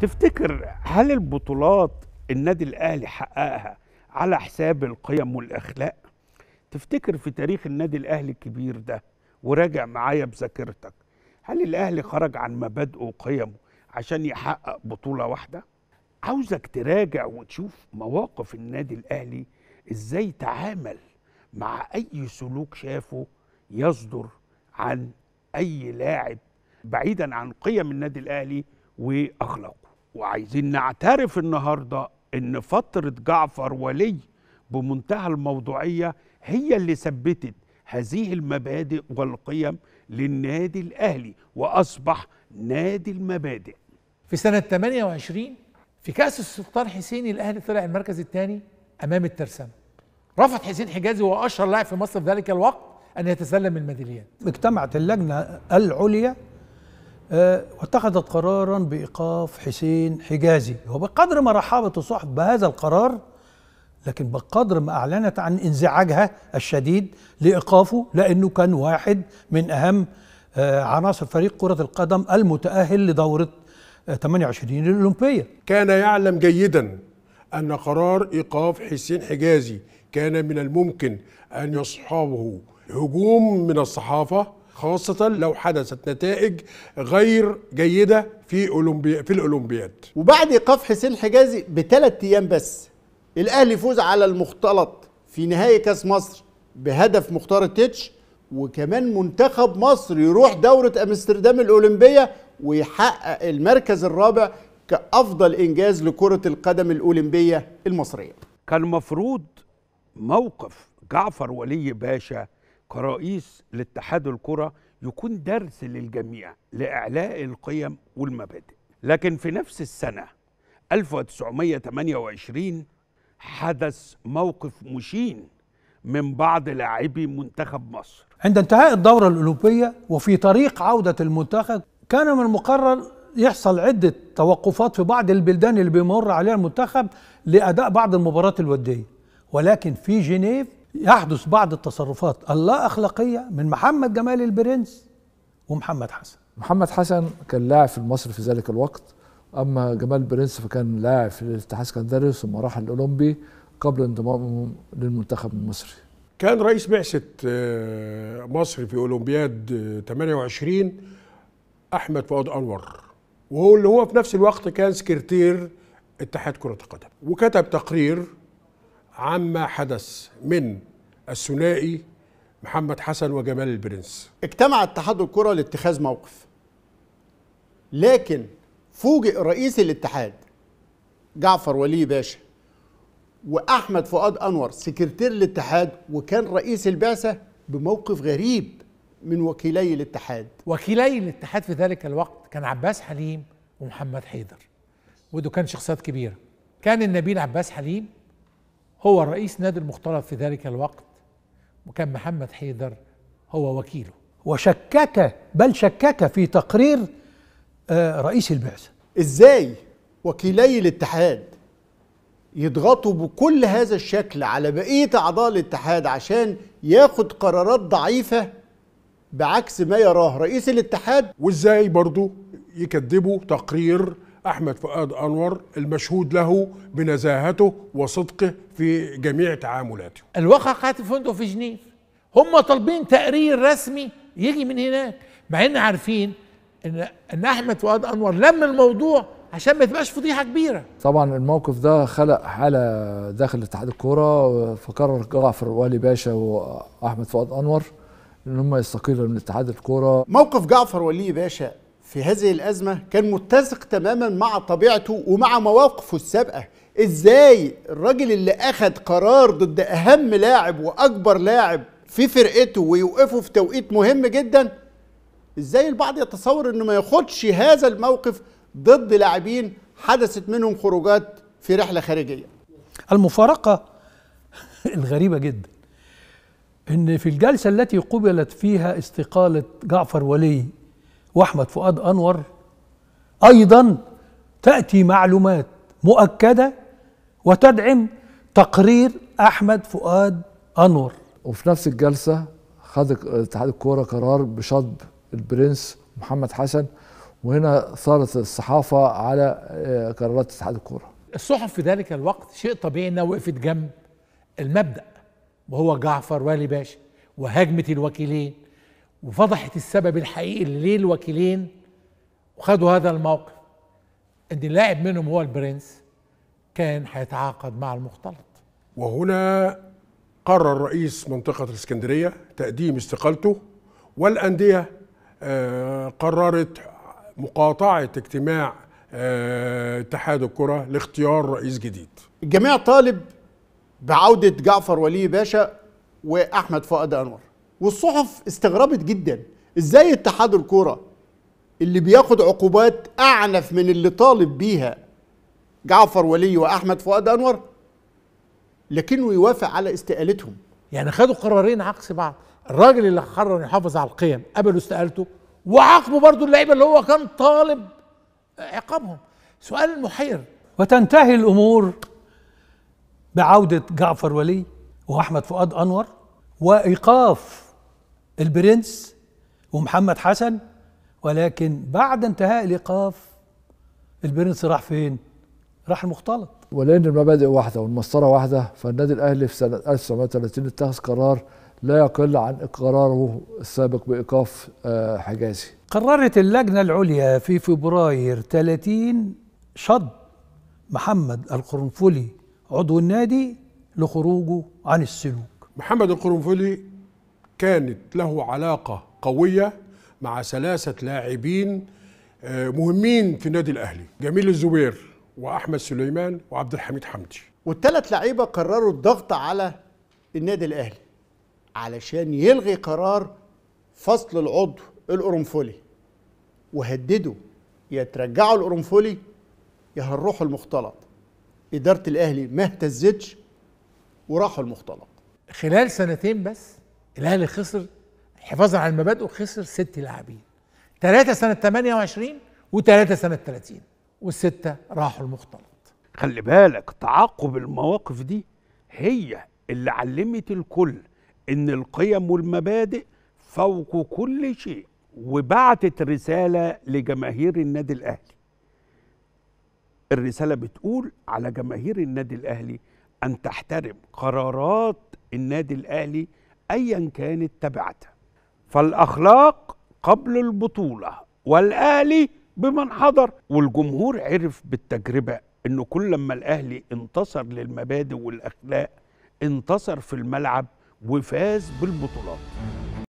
تفتكر هل البطولات النادي الاهلي حققها على حساب القيم والاخلاق تفتكر في تاريخ النادي الاهلي الكبير ده وراجع معايا بذاكرتك هل الاهلي خرج عن مبادئه وقيمه عشان يحقق بطوله واحده عاوزك تراجع وتشوف مواقف النادي الاهلي ازاي تعامل مع اي سلوك شافه يصدر عن اي لاعب بعيدا عن قيم النادي الاهلي واخلاقه وعايزين نعترف النهارده ان فتره جعفر ولي بمنتهى الموضوعيه هي اللي ثبتت هذه المبادئ والقيم للنادي الاهلي واصبح نادي المبادئ. في سنه 28 في كاس السلطان حسين الاهلي طلع المركز الثاني امام الترسانه. رفض حسين حجازي وأشهر اشهر لاعب في مصر في ذلك الوقت ان يتسلم الميداليات. اجتمعت اللجنه العليا آه، واتخذت قرارا بايقاف حسين حجازي وبقدر ما رحبت الصحف بهذا القرار لكن بقدر ما اعلنت عن انزعاجها الشديد لايقافه لانه كان واحد من اهم آه، عناصر فريق كره القدم المتاهل لدوره 28 آه، الاولمبيه كان يعلم جيدا ان قرار ايقاف حسين حجازي كان من الممكن ان يصحبه هجوم من الصحافه خاصة لو حدثت نتائج غير جيدة في أولمبي... في الأولمبياد وبعد إيقاف حسين حجازي بثلاث أيام بس الأهلي فوز على المختلط في نهائي كأس مصر بهدف مختار تيتش وكمان منتخب مصر يروح دورة أمستردام الأولمبية ويحقق المركز الرابع كأفضل إنجاز لكرة القدم الأولمبية المصرية كان مفروض موقف جعفر ولي باشا كرئيس لاتحاد الكرة يكون درس للجميع لإعلاء القيم والمبادئ لكن في نفس السنة 1928 حدث موقف مشين من بعض لاعبي منتخب مصر عند انتهاء الدورة الأولمبية وفي طريق عودة المنتخب كان من المقرر يحصل عدة توقفات في بعض البلدان اللي بيمر عليها المنتخب لأداء بعض المباريات الودية ولكن في جنيف يحدث بعض التصرفات اللا اخلاقيه من محمد جمال البرنس ومحمد حسن محمد حسن كان لاعب في مصر في ذلك الوقت اما جمال برنس فكان لاعب في الاتحاد الاسكندري ثم راح الاولمبي قبل انضمامه للمنتخب المصري كان رئيس بعثه آه، مصر في اولمبياد 28 آه، احمد فؤاد انور وهو اللي هو في نفس الوقت كان سكرتير اتحاد كره القدم وكتب تقرير عما حدث من الثنائي محمد حسن وجمال البرنس اجتمع اتحاد الكرة لاتخاذ موقف لكن فوجئ رئيس الاتحاد جعفر ولي باشا واحمد فؤاد انور سكرتير الاتحاد وكان رئيس البعثه بموقف غريب من وكيلي الاتحاد وكيلي الاتحاد في ذلك الوقت كان عباس حليم ومحمد حيدر ودول كان شخصيات كبيره كان النبيل عباس حليم هو رئيس نادي المختلط في ذلك الوقت وكان محمد حيدر هو وكيله وشكك بل شكك في تقرير آه، رئيس البعثة ازاي وكيلي الاتحاد يضغطوا بكل هذا الشكل على بقية أعضاء الاتحاد عشان ياخد قرارات ضعيفة بعكس ما يراه رئيس الاتحاد وازاي برضو يكذبوا تقرير أحمد فؤاد أنور المشهود له بنزاهته وصدقه في جميع تعاملاته الواقع قاعد الفندق في جنيف هم طالبين تقرير رسمي يجي من هناك مع ان عارفين ان ان احمد فؤاد انور لم الموضوع عشان ما تبقاش فضيحه كبيره طبعا الموقف ده خلق حاله داخل اتحاد الكوره فقرر جعفر والي باشا واحمد فؤاد انور ان هم يستقيلوا من اتحاد الكوره موقف جعفر ولي باشا في هذه الأزمة كان متسق تماما مع طبيعته ومع مواقفه السابقة إزاي الراجل اللي أخذ قرار ضد أهم لاعب وأكبر لاعب في فرقته ويوقفه في توقيت مهم جدا إزاي البعض يتصور أنه ما ياخدش هذا الموقف ضد لاعبين حدثت منهم خروجات في رحلة خارجية المفارقة الغريبة جدا ان في الجلسه التي قبلت فيها استقاله جعفر ولي واحمد فؤاد انور ايضا تاتي معلومات مؤكده وتدعم تقرير احمد فؤاد انور وفي نفس الجلسه خد اتحاد الكوره قرار بشطب البرنس محمد حسن وهنا ثارت الصحافه على آه، قرارات اتحاد الكوره الصحف في ذلك الوقت شيء طبيعي انها وقفت جنب المبدا وهو جعفر والي باشا وهجمه الوكيلين وفضحت السبب الحقيقي ليه الوكيلين وخدوا هذا الموقف ان اللاعب منهم هو البرنس كان هيتعاقد مع المختلط وهنا قرر رئيس منطقة الإسكندرية تقديم استقالته والأندية آه، قررت مقاطعة اجتماع آه، اتحاد الكرة لاختيار رئيس جديد الجميع طالب بعودة جعفر ولي باشا وأحمد فؤاد أنور والصحف استغربت جدا ازاي اتحاد الكوره اللي بياخد عقوبات اعنف من اللي طالب بيها جعفر ولي واحمد فؤاد انور لكنه يوافق على استقالتهم يعني خدوا قرارين عكس بعض الراجل اللي قرر يحافظ على القيم قبلوا استقالته وعاقبوا برضو اللعيبه اللي هو كان طالب عقابهم سؤال محير وتنتهي الامور بعوده جعفر ولي واحمد فؤاد انور وايقاف البرنس ومحمد حسن ولكن بعد انتهاء الايقاف البرنس راح فين؟ راح المختلط ولأن المبادئ واحدة والمسطرة واحدة فالنادي الأهلي في سنة 1930 اتخذ قرار لا يقل عن قراره السابق بإيقاف آه، حجازي قررت اللجنة العليا في فبراير 30 شد محمد القرنفلي عضو النادي لخروجه عن السلوك محمد القرنفلي كانت له علاقة قوية مع ثلاثة لاعبين آه، مهمين في النادي الأهلي جميل الزبير وأحمد سليمان وعبد الحميد حمدي والثلاث لعيبة قرروا الضغط على النادي الأهلي علشان يلغي قرار فصل العضو القرنفلي وهددوا يا ترجعوا القرنفلي يا هنروحوا المختلط إدارة الأهلي ما اهتزتش وراحوا المختلط خلال سنتين بس الاهلي خسر حفاظا على المبادئ خسر ست لاعبين ثلاثة سنة 28 وثلاثة سنة 30 والستة راحوا المختلط خلي بالك تعاقب المواقف دي هي اللي علمت الكل ان القيم والمبادئ فوق كل شيء وبعتت رسالة لجماهير النادي الأهلي الرسالة بتقول على جماهير النادي الأهلي أن تحترم قرارات النادي الأهلي أيا كانت تبعتها فالأخلاق قبل البطولة والأهلي بمن حضر والجمهور عرف بالتجربة أنه كل ما الأهلي انتصر للمبادئ والأخلاق انتصر في الملعب وفاز بالبطولات